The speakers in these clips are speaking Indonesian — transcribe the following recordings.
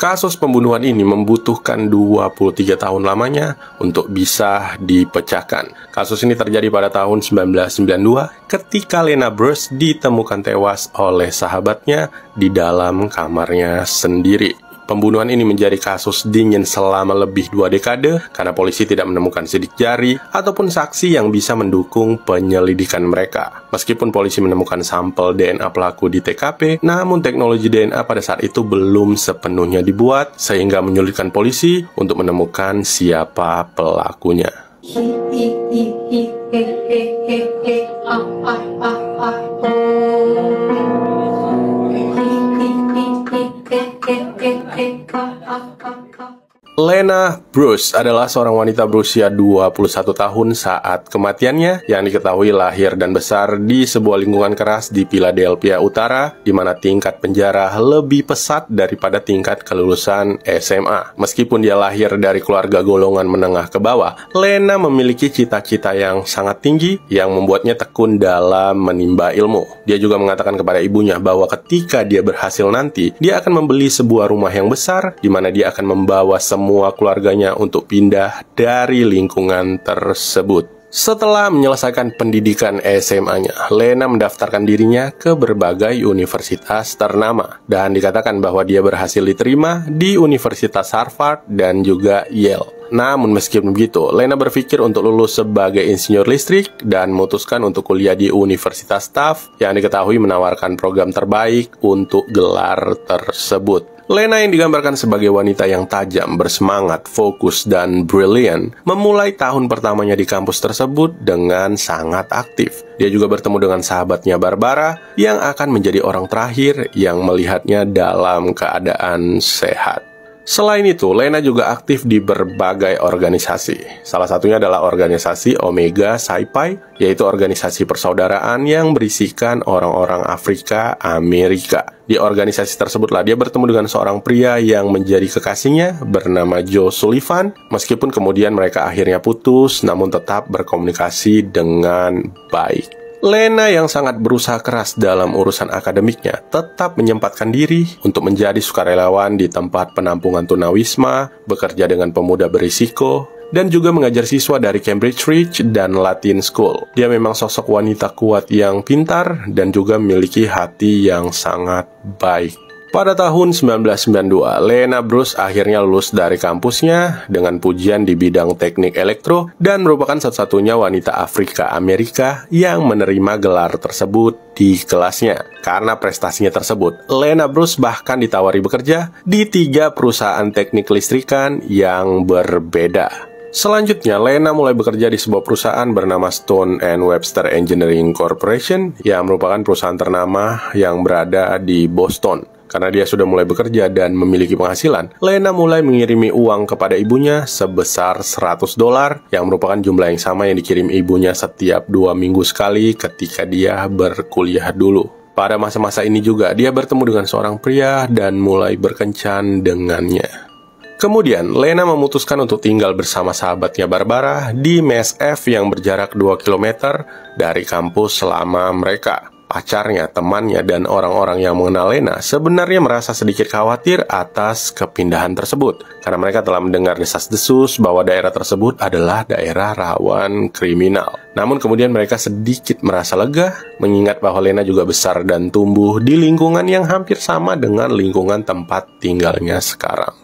Kasus pembunuhan ini membutuhkan 23 tahun lamanya untuk bisa dipecahkan. Kasus ini terjadi pada tahun 1992 ketika Lena Bruce ditemukan tewas oleh sahabatnya di dalam kamarnya sendiri. Pembunuhan ini menjadi kasus dingin selama lebih dua dekade karena polisi tidak menemukan sidik jari ataupun saksi yang bisa mendukung penyelidikan mereka. Meskipun polisi menemukan sampel DNA pelaku di TKP, namun teknologi DNA pada saat itu belum sepenuhnya dibuat sehingga menyulitkan polisi untuk menemukan siapa pelakunya. come, come, come. Lena Bruce adalah seorang wanita berusia 21 tahun saat kematiannya yang diketahui lahir dan besar di sebuah lingkungan keras di Philadelphia Utara di mana tingkat penjara lebih pesat daripada tingkat kelulusan SMA. Meskipun dia lahir dari keluarga golongan menengah ke bawah, Lena memiliki cita-cita yang sangat tinggi yang membuatnya tekun dalam menimba ilmu. Dia juga mengatakan kepada ibunya bahwa ketika dia berhasil nanti, dia akan membeli sebuah rumah yang besar di mana dia akan membawa semua semua keluarganya untuk pindah dari lingkungan tersebut. Setelah menyelesaikan pendidikan SMA-nya, Lena mendaftarkan dirinya ke berbagai universitas ternama dan dikatakan bahwa dia berhasil diterima di Universitas Harvard dan juga Yale. Namun meskipun begitu, Lena berpikir untuk lulus sebagai insinyur listrik dan memutuskan untuk kuliah di Universitas Taft yang diketahui menawarkan program terbaik untuk gelar tersebut. Lena yang digambarkan sebagai wanita yang tajam, bersemangat, fokus, dan brilliant, memulai tahun pertamanya di kampus tersebut dengan sangat aktif. Dia juga bertemu dengan sahabatnya Barbara yang akan menjadi orang terakhir yang melihatnya dalam keadaan sehat. Selain itu, Lena juga aktif di berbagai organisasi. Salah satunya adalah organisasi Omega Saipai, yaitu organisasi persaudaraan yang berisikan orang-orang Afrika Amerika. Di organisasi tersebutlah dia bertemu dengan seorang pria yang menjadi kekasihnya bernama Joe Sullivan. Meskipun kemudian mereka akhirnya putus, namun tetap berkomunikasi dengan baik. Lena yang sangat berusaha keras dalam urusan akademiknya tetap menyempatkan diri untuk menjadi sukarelawan di tempat penampungan tunawisma, bekerja dengan pemuda berisiko, dan juga mengajar siswa dari Cambridge Ridge dan Latin School. Dia memang sosok wanita kuat yang pintar dan juga memiliki hati yang sangat baik. Pada tahun 1992, Lena Bruce akhirnya lulus dari kampusnya dengan pujian di bidang teknik elektro dan merupakan satu-satunya wanita Afrika Amerika yang menerima gelar tersebut di kelasnya. Karena prestasinya tersebut, Lena Bruce bahkan ditawari bekerja di tiga perusahaan teknik listrikan yang berbeda. Selanjutnya, Lena mulai bekerja di sebuah perusahaan bernama Stone and Webster Engineering Corporation yang merupakan perusahaan ternama yang berada di Boston. Karena dia sudah mulai bekerja dan memiliki penghasilan, Lena mulai mengirimi uang kepada ibunya sebesar 100 dolar yang merupakan jumlah yang sama yang dikirim ibunya setiap dua minggu sekali ketika dia berkuliah dulu. Pada masa-masa ini juga, dia bertemu dengan seorang pria dan mulai berkencan dengannya. Kemudian, Lena memutuskan untuk tinggal bersama sahabatnya Barbara di mes yang berjarak 2 km dari kampus selama mereka pacarnya, temannya, dan orang-orang yang mengenal Lena sebenarnya merasa sedikit khawatir atas kepindahan tersebut karena mereka telah mendengar desas-desus bahwa daerah tersebut adalah daerah rawan kriminal. Namun kemudian mereka sedikit merasa lega mengingat bahwa Lena juga besar dan tumbuh di lingkungan yang hampir sama dengan lingkungan tempat tinggalnya sekarang.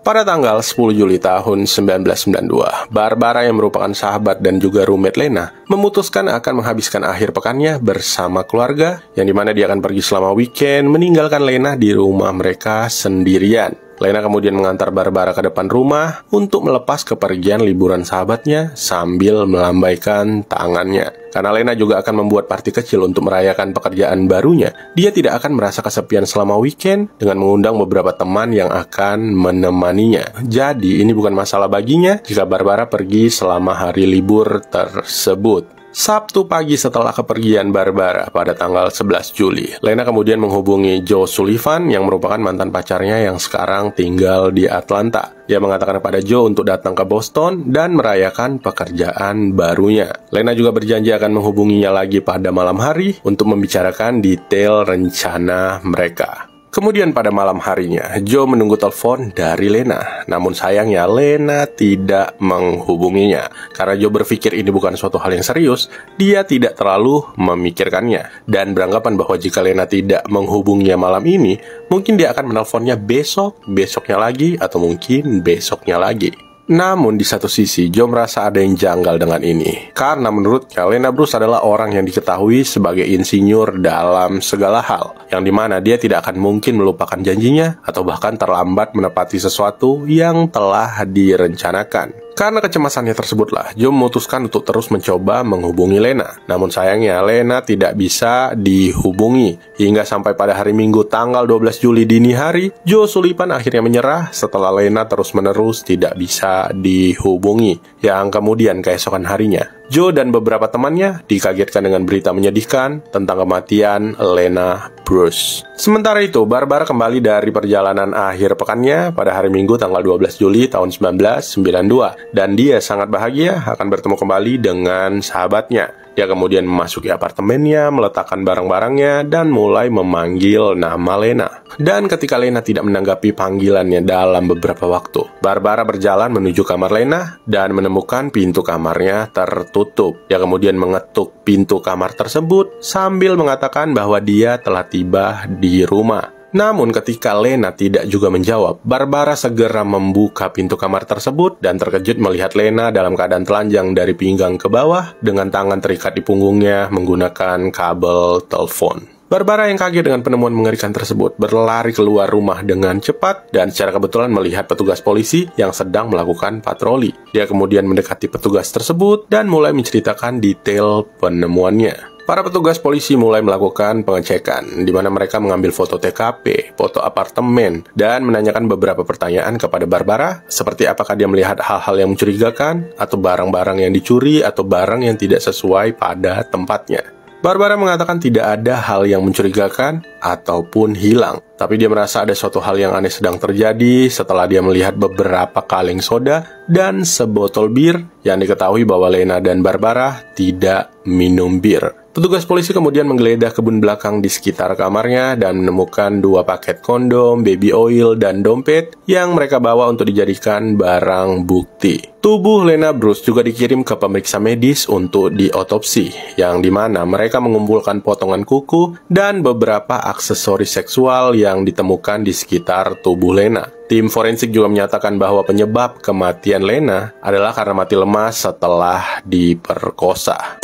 Pada tanggal 10 Juli tahun 1992, Barbara yang merupakan sahabat dan juga roommate Lena memutuskan akan menghabiskan akhir pekannya bersama keluarga yang dimana dia akan pergi selama weekend meninggalkan Lena di rumah mereka sendirian. Lena kemudian mengantar Barbara ke depan rumah untuk melepas kepergian liburan sahabatnya sambil melambaikan tangannya. Karena Lena juga akan membuat party kecil untuk merayakan pekerjaan barunya, dia tidak akan merasa kesepian selama weekend dengan mengundang beberapa teman yang akan menemaninya. Jadi, ini bukan masalah baginya jika Barbara pergi selama hari libur tersebut. Sabtu pagi setelah kepergian Barbara pada tanggal 11 Juli, Lena kemudian menghubungi Joe Sullivan yang merupakan mantan pacarnya yang sekarang tinggal di Atlanta. Dia mengatakan kepada Joe untuk datang ke Boston dan merayakan pekerjaan barunya. Lena juga berjanji akan menghubunginya lagi pada malam hari untuk membicarakan detail rencana mereka. Kemudian pada malam harinya, Joe menunggu telepon dari Lena. Namun sayangnya Lena tidak menghubunginya. Karena Joe berpikir ini bukan suatu hal yang serius, dia tidak terlalu memikirkannya. Dan beranggapan bahwa jika Lena tidak menghubunginya malam ini, mungkin dia akan menelponnya besok, besoknya lagi, atau mungkin besoknya lagi. Namun di satu sisi, Joe merasa ada yang janggal dengan ini. Karena menurutnya, Lena Bruce adalah orang yang diketahui sebagai insinyur dalam segala hal. Yang dimana dia tidak akan mungkin melupakan janjinya atau bahkan terlambat menepati sesuatu yang telah direncanakan. Karena kecemasannya tersebutlah, Joe memutuskan untuk terus mencoba menghubungi Lena. Namun sayangnya, Lena tidak bisa dihubungi. Hingga sampai pada hari Minggu tanggal 12 Juli dini hari, Joe Sulipan akhirnya menyerah setelah Lena terus-menerus tidak bisa dihubungi. Yang kemudian keesokan harinya, Joe dan beberapa temannya dikagetkan dengan berita menyedihkan tentang kematian Lena Bruce. Sementara itu, Barbara kembali dari perjalanan akhir pekannya pada hari Minggu tanggal 12 Juli tahun 1992 dan dia sangat bahagia akan bertemu kembali dengan sahabatnya. Dia kemudian memasuki apartemennya, meletakkan barang-barangnya, dan mulai memanggil nama Lena. Dan ketika Lena tidak menanggapi panggilannya dalam beberapa waktu, Barbara berjalan menuju kamar Lena dan menemukan pintu kamarnya tertutup. Dia kemudian mengetuk pintu kamar tersebut sambil mengatakan bahwa dia telah tiba di rumah. Namun ketika Lena tidak juga menjawab, Barbara segera membuka pintu kamar tersebut dan terkejut melihat Lena dalam keadaan telanjang dari pinggang ke bawah dengan tangan terikat di punggungnya menggunakan kabel telepon. Barbara yang kaget dengan penemuan mengerikan tersebut berlari keluar rumah dengan cepat dan secara kebetulan melihat petugas polisi yang sedang melakukan patroli. Dia kemudian mendekati petugas tersebut dan mulai menceritakan detail penemuannya. Para petugas polisi mulai melakukan pengecekan, di mana mereka mengambil foto TKP, foto apartemen, dan menanyakan beberapa pertanyaan kepada Barbara, seperti apakah dia melihat hal-hal yang mencurigakan, atau barang-barang yang dicuri, atau barang yang tidak sesuai pada tempatnya. Barbara mengatakan tidak ada hal yang mencurigakan ataupun hilang, tapi dia merasa ada suatu hal yang aneh sedang terjadi setelah dia melihat beberapa kaleng soda dan sebotol bir yang diketahui bahwa Lena dan Barbara tidak minum bir. Petugas polisi kemudian menggeledah kebun belakang di sekitar kamarnya dan menemukan dua paket kondom, baby oil, dan dompet yang mereka bawa untuk dijadikan barang bukti. Tubuh Lena Bruce juga dikirim ke pemeriksa medis untuk diotopsi, yang dimana mereka mengumpulkan potongan kuku dan beberapa aksesoris seksual yang ditemukan di sekitar tubuh Lena. Tim forensik juga menyatakan bahwa penyebab kematian Lena adalah karena mati lemas setelah diperkosa.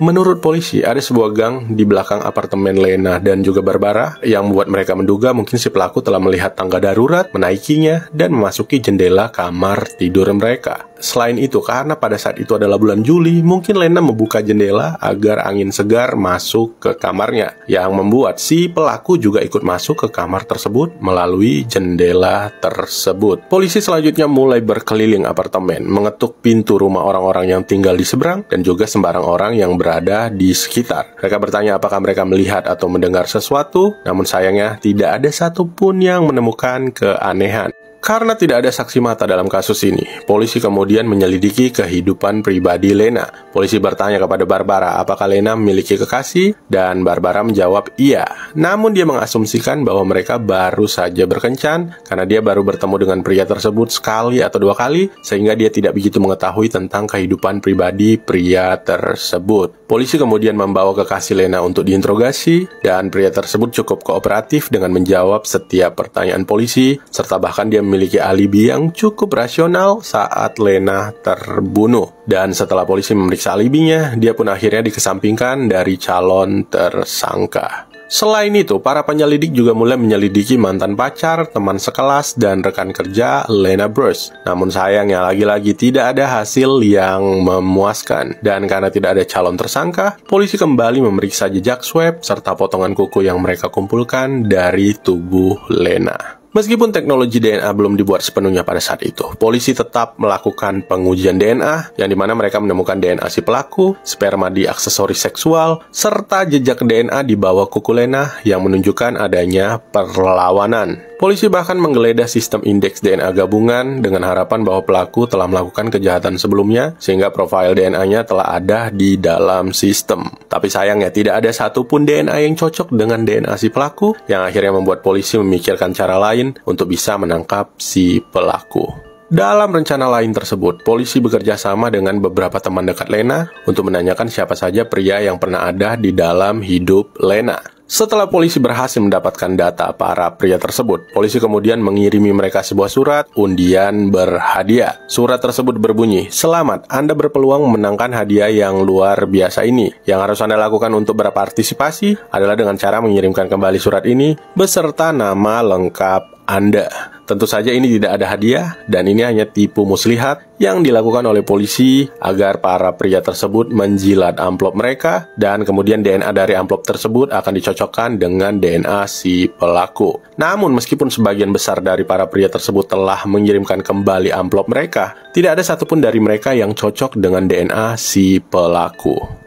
Menurut polisi, ada sebuah gang di belakang apartemen Lena dan juga Barbara yang membuat mereka menduga mungkin si pelaku telah melihat tangga darurat, menaikinya, dan memasuki jendela kamar tidur mereka. Selain itu, karena pada saat itu adalah bulan Juli, mungkin Lena membuka jendela agar angin segar masuk ke kamarnya, yang membuat si pelaku juga ikut masuk ke kamar tersebut melalui jendela tersebut. Polisi selanjutnya mulai berkeliling apartemen, mengetuk pintu rumah orang-orang yang tinggal di seberang, dan juga sembarang orang yang berada berada di sekitar. Mereka bertanya apakah mereka melihat atau mendengar sesuatu, namun sayangnya tidak ada satupun yang menemukan keanehan. Karena tidak ada saksi mata dalam kasus ini, polisi kemudian menyelidiki kehidupan pribadi Lena. Polisi bertanya kepada Barbara apakah Lena memiliki kekasih, dan Barbara menjawab iya. Namun dia mengasumsikan bahwa mereka baru saja berkencan, karena dia baru bertemu dengan pria tersebut sekali atau dua kali, sehingga dia tidak begitu mengetahui tentang kehidupan pribadi pria tersebut. Polisi kemudian membawa kekasih Lena untuk diinterogasi, dan pria tersebut cukup kooperatif dengan menjawab setiap pertanyaan polisi, serta bahkan dia memiliki alibi yang cukup rasional saat Lena terbunuh. Dan setelah polisi memeriksa alibinya, dia pun akhirnya dikesampingkan dari calon tersangka. Selain itu, para penyelidik juga mulai menyelidiki mantan pacar, teman sekelas, dan rekan kerja Lena Bruce. Namun sayangnya lagi-lagi tidak ada hasil yang memuaskan. Dan karena tidak ada calon tersangka, polisi kembali memeriksa jejak swab serta potongan kuku yang mereka kumpulkan dari tubuh Lena. Meskipun teknologi DNA belum dibuat sepenuhnya pada saat itu, polisi tetap melakukan pengujian DNA yang dimana mereka menemukan DNA si pelaku, sperma di aksesoris seksual, serta jejak DNA di bawah kukulena yang menunjukkan adanya perlawanan. Polisi bahkan menggeledah sistem indeks DNA gabungan dengan harapan bahwa pelaku telah melakukan kejahatan sebelumnya sehingga profil DNA-nya telah ada di dalam sistem. Tapi sayangnya tidak ada satupun DNA yang cocok dengan DNA si pelaku yang akhirnya membuat polisi memikirkan cara lain untuk bisa menangkap si pelaku. Dalam rencana lain tersebut, polisi bekerja sama dengan beberapa teman dekat Lena untuk menanyakan siapa saja pria yang pernah ada di dalam hidup Lena. Setelah polisi berhasil mendapatkan data para pria tersebut, polisi kemudian mengirimi mereka sebuah surat undian berhadiah. Surat tersebut berbunyi, Selamat, Anda berpeluang memenangkan hadiah yang luar biasa ini. Yang harus Anda lakukan untuk berpartisipasi adalah dengan cara mengirimkan kembali surat ini beserta nama lengkap Anda. Tentu saja ini tidak ada hadiah dan ini hanya tipu muslihat yang dilakukan oleh polisi agar para pria tersebut menjilat amplop mereka dan kemudian DNA dari amplop tersebut akan dicocokkan dengan DNA si pelaku. Namun meskipun sebagian besar dari para pria tersebut telah mengirimkan kembali amplop mereka, tidak ada satupun dari mereka yang cocok dengan DNA si pelaku.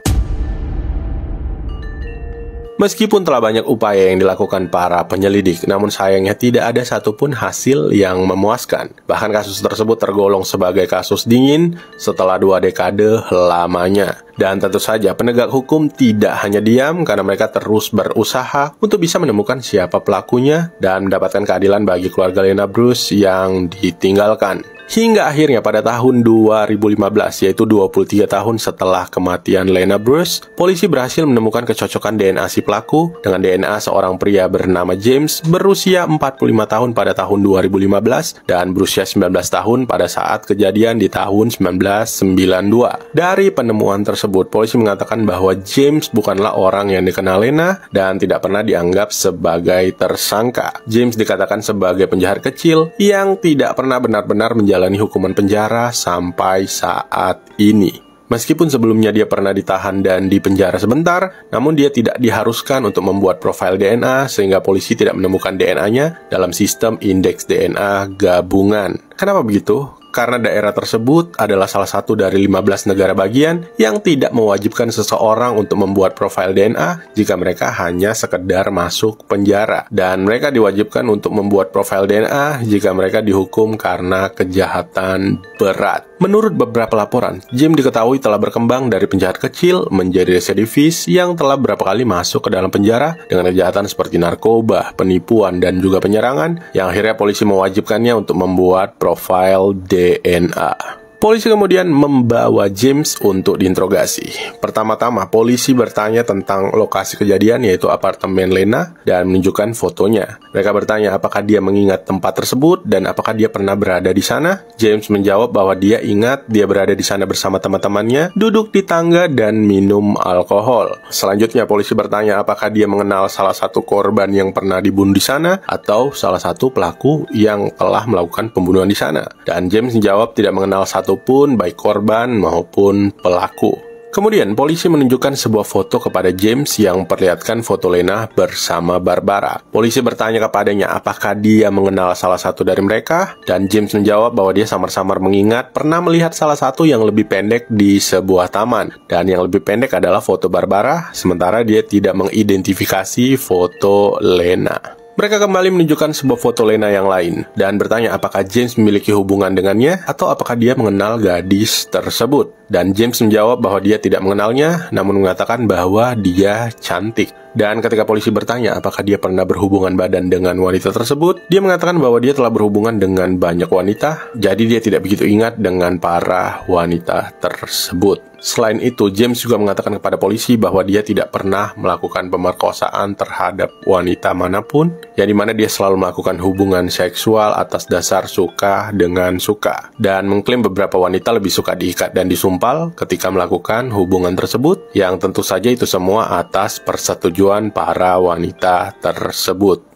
Meskipun telah banyak upaya yang dilakukan para penyelidik, namun sayangnya tidak ada satupun hasil yang memuaskan. Bahkan kasus tersebut tergolong sebagai kasus dingin setelah dua dekade lamanya. Dan tentu saja penegak hukum tidak hanya diam karena mereka terus berusaha untuk bisa menemukan siapa pelakunya dan mendapatkan keadilan bagi keluarga Lena Bruce yang ditinggalkan. Hingga akhirnya pada tahun 2015, yaitu 23 tahun setelah kematian Lena Bruce, polisi berhasil menemukan kecocokan DNA si pelaku dengan DNA seorang pria bernama James berusia 45 tahun pada tahun 2015 dan berusia 19 tahun pada saat kejadian di tahun 1992. Dari penemuan tersebut, tersebut, polisi mengatakan bahwa James bukanlah orang yang dikenal Lena dan tidak pernah dianggap sebagai tersangka. James dikatakan sebagai penjahat kecil yang tidak pernah benar-benar menjalani hukuman penjara sampai saat ini. Meskipun sebelumnya dia pernah ditahan dan dipenjara sebentar, namun dia tidak diharuskan untuk membuat profil DNA sehingga polisi tidak menemukan DNA-nya dalam sistem indeks DNA gabungan. Kenapa begitu? karena daerah tersebut adalah salah satu dari 15 negara bagian yang tidak mewajibkan seseorang untuk membuat profil DNA jika mereka hanya sekedar masuk penjara dan mereka diwajibkan untuk membuat profil DNA jika mereka dihukum karena kejahatan berat. Menurut beberapa laporan, Jim diketahui telah berkembang dari penjahat kecil menjadi residivis yang telah beberapa kali masuk ke dalam penjara dengan kejahatan seperti narkoba, penipuan, dan juga penyerangan yang akhirnya polisi mewajibkannya untuk membuat profil DNA. en A. Polisi kemudian membawa James untuk diinterogasi. Pertama-tama, polisi bertanya tentang lokasi kejadian yaitu apartemen Lena dan menunjukkan fotonya. Mereka bertanya apakah dia mengingat tempat tersebut dan apakah dia pernah berada di sana. James menjawab bahwa dia ingat dia berada di sana bersama teman-temannya, duduk di tangga dan minum alkohol. Selanjutnya, polisi bertanya apakah dia mengenal salah satu korban yang pernah dibunuh di sana atau salah satu pelaku yang telah melakukan pembunuhan di sana. Dan James menjawab tidak mengenal satu satupun baik korban maupun pelaku. Kemudian, polisi menunjukkan sebuah foto kepada James yang memperlihatkan foto Lena bersama Barbara. Polisi bertanya kepadanya apakah dia mengenal salah satu dari mereka, dan James menjawab bahwa dia samar-samar mengingat pernah melihat salah satu yang lebih pendek di sebuah taman, dan yang lebih pendek adalah foto Barbara, sementara dia tidak mengidentifikasi foto Lena. Mereka kembali menunjukkan sebuah foto Lena yang lain dan bertanya apakah James memiliki hubungan dengannya atau apakah dia mengenal gadis tersebut. Dan James menjawab bahwa dia tidak mengenalnya namun mengatakan bahwa dia cantik. Dan ketika polisi bertanya apakah dia pernah berhubungan badan dengan wanita tersebut, dia mengatakan bahwa dia telah berhubungan dengan banyak wanita, jadi dia tidak begitu ingat dengan para wanita tersebut. Selain itu, James juga mengatakan kepada polisi bahwa dia tidak pernah melakukan pemerkosaan terhadap wanita manapun, yang dimana dia selalu melakukan hubungan seksual atas dasar suka dengan suka, dan mengklaim beberapa wanita lebih suka diikat dan disumpal ketika melakukan hubungan tersebut, yang tentu saja itu semua atas persetujuan para wanita tersebut.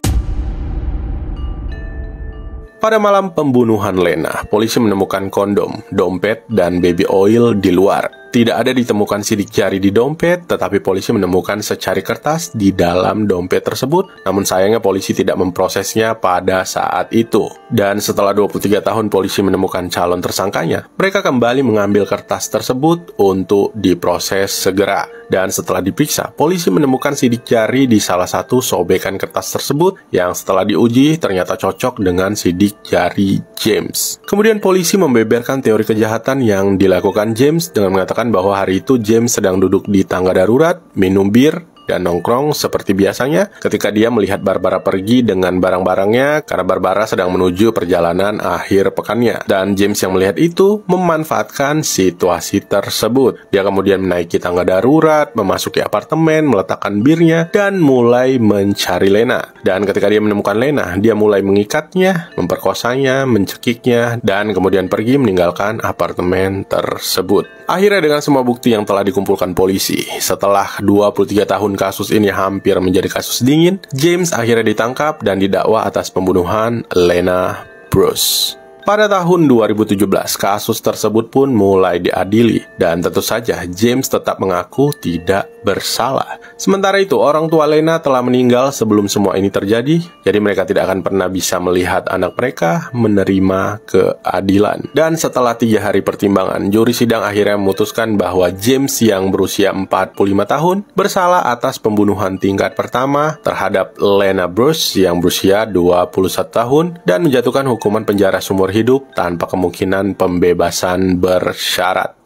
Pada malam pembunuhan Lena, polisi menemukan kondom, dompet, dan baby oil di luar. Tidak ada ditemukan sidik jari di dompet, tetapi polisi menemukan secari kertas di dalam dompet tersebut. Namun sayangnya polisi tidak memprosesnya pada saat itu. Dan setelah 23 tahun polisi menemukan calon tersangkanya, mereka kembali mengambil kertas tersebut untuk diproses segera. Dan setelah diperiksa, polisi menemukan sidik jari di salah satu sobekan kertas tersebut yang setelah diuji ternyata cocok dengan sidik jari James. Kemudian polisi membeberkan teori kejahatan yang dilakukan James dengan mengatakan bahwa hari itu James sedang duduk di tangga darurat, minum bir, dan nongkrong seperti biasanya ketika dia melihat Barbara pergi dengan barang-barangnya karena Barbara sedang menuju perjalanan akhir pekannya. Dan James yang melihat itu memanfaatkan situasi tersebut. Dia kemudian menaiki tangga darurat, memasuki apartemen, meletakkan birnya, dan mulai mencari Lena. Dan ketika dia menemukan Lena, dia mulai mengikatnya, memperkosanya, mencekiknya, dan kemudian pergi meninggalkan apartemen tersebut. Akhirnya dengan semua bukti yang telah dikumpulkan polisi, setelah 23 tahun kasus ini hampir menjadi kasus dingin, James akhirnya ditangkap dan didakwa atas pembunuhan Lena Bruce. Pada tahun 2017, kasus tersebut pun mulai diadili dan tentu saja James tetap mengaku tidak bersalah. Sementara itu, orang tua Lena telah meninggal sebelum semua ini terjadi, jadi mereka tidak akan pernah bisa melihat anak mereka menerima keadilan. Dan setelah tiga hari pertimbangan, juri sidang akhirnya memutuskan bahwa James yang berusia 45 tahun bersalah atas pembunuhan tingkat pertama terhadap Lena Bruce yang berusia 21 tahun dan menjatuhkan hukuman penjara sumur hidup hidup tanpa kemungkinan pembebasan bersyarat.